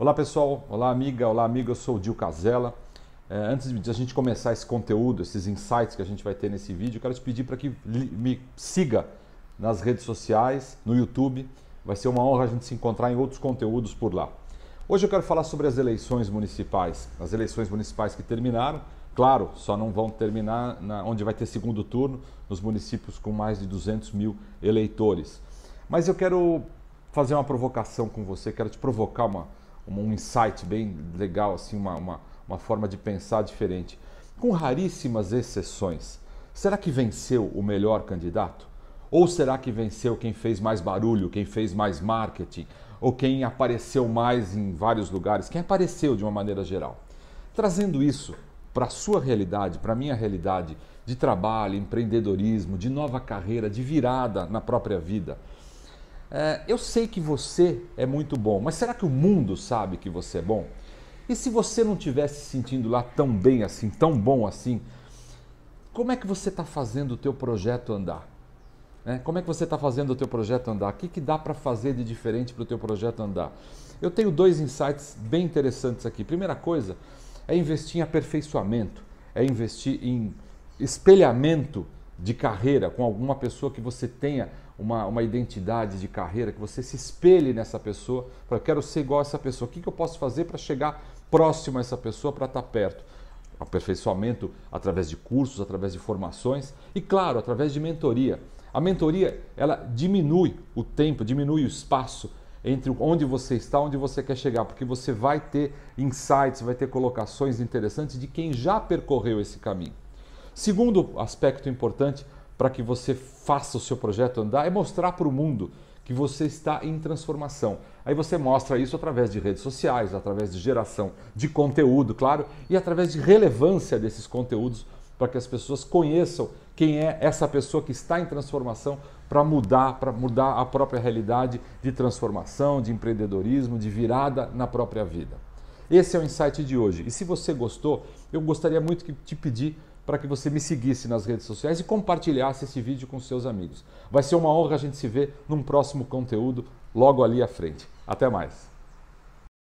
Olá pessoal, olá amiga, olá amigo, eu sou o Dil Casella. É, antes de a gente começar esse conteúdo, esses insights que a gente vai ter nesse vídeo, quero te pedir para que me siga nas redes sociais, no YouTube. Vai ser uma honra a gente se encontrar em outros conteúdos por lá. Hoje eu quero falar sobre as eleições municipais, as eleições municipais que terminaram. Claro, só não vão terminar na, onde vai ter segundo turno, nos municípios com mais de 200 mil eleitores. Mas eu quero fazer uma provocação com você, quero te provocar uma, um insight bem legal, assim, uma, uma, uma forma de pensar diferente. Com raríssimas exceções, será que venceu o melhor candidato? Ou será que venceu quem fez mais barulho, quem fez mais marketing, ou quem apareceu mais em vários lugares, quem apareceu de uma maneira geral? Trazendo isso para a sua realidade, para a minha realidade de trabalho, empreendedorismo, de nova carreira, de virada na própria vida é, eu sei que você é muito bom, mas será que o mundo sabe que você é bom? E se você não estivesse se sentindo lá tão bem assim, tão bom assim, como é que você está fazendo o teu projeto andar? É, como é que você está fazendo o teu projeto andar? O que, que dá para fazer de diferente para o teu projeto andar? Eu tenho dois insights bem interessantes aqui. Primeira coisa é investir em aperfeiçoamento, é investir em espelhamento de carreira, com alguma pessoa que você tenha uma, uma identidade de carreira, que você se espelhe nessa pessoa, para eu quero ser igual a essa pessoa. O que, que eu posso fazer para chegar próximo a essa pessoa, para estar tá perto? Aperfeiçoamento através de cursos, através de formações e, claro, através de mentoria. A mentoria ela diminui o tempo, diminui o espaço entre onde você está, onde você quer chegar, porque você vai ter insights, vai ter colocações interessantes de quem já percorreu esse caminho. Segundo aspecto importante para que você faça o seu projeto andar é mostrar para o mundo que você está em transformação. Aí você mostra isso através de redes sociais, através de geração de conteúdo, claro, e através de relevância desses conteúdos para que as pessoas conheçam quem é essa pessoa que está em transformação para mudar, para mudar a própria realidade de transformação, de empreendedorismo, de virada na própria vida. Esse é o insight de hoje. E se você gostou, eu gostaria muito que te pedir para que você me seguisse nas redes sociais e compartilhasse esse vídeo com seus amigos. Vai ser uma honra a gente se ver num próximo conteúdo logo ali à frente. Até mais!